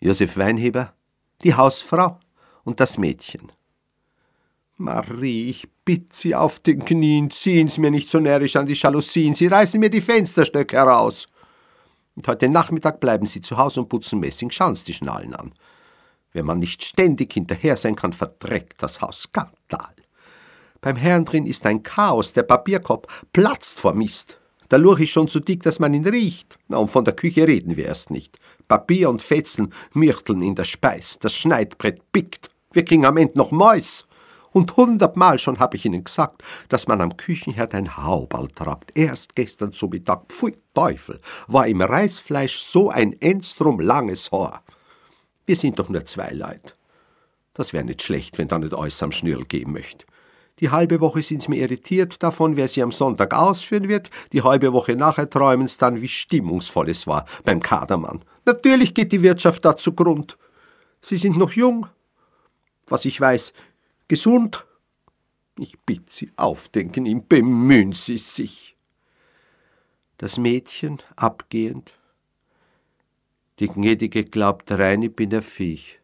Josef Weinheber, die Hausfrau und das Mädchen. Marie, ich bitte Sie auf den Knien, ziehen Sie mir nicht so närrisch an die Jalousien, Sie reißen mir die Fensterstöcke heraus. Und heute Nachmittag bleiben Sie zu Hause und putzen Messing schauen Sie die Schnallen an. Wenn man nicht ständig hinterher sein kann, verdreckt das Haus Skandal. Beim Herrn drin ist ein Chaos, der Papierkorb platzt vor Mist. Der Lurch ist schon zu dick, dass man ihn riecht. Na, und von der Küche reden wir erst nicht. Papier und Fetzen mirteln in der Speis, das Schneidbrett pickt. Wir kriegen am Ende noch Mäus. Und hundertmal schon habe ich Ihnen gesagt, dass man am Küchenherd ein Hauberl trabt. Erst gestern zu Mittag, pfui Teufel, war im Reisfleisch so ein Enstrum langes Haar. Wir sind doch nur zwei Leute. Das wäre nicht schlecht, wenn da nicht alles am Schnürl gehen möchte. Die halbe Woche sind sie mir irritiert davon, wer sie am Sonntag ausführen wird. Die halbe Woche nachher träumen sie dann, wie stimmungsvoll es war beim Kadermann. Natürlich geht die Wirtschaft da zugrund. Sie sind noch jung. Was ich weiß, gesund. Ich bitte Sie, aufdenken ihm, bemühen Sie sich. Das Mädchen abgehend. Die Gnädige glaubt rein, ich bin ein Viech.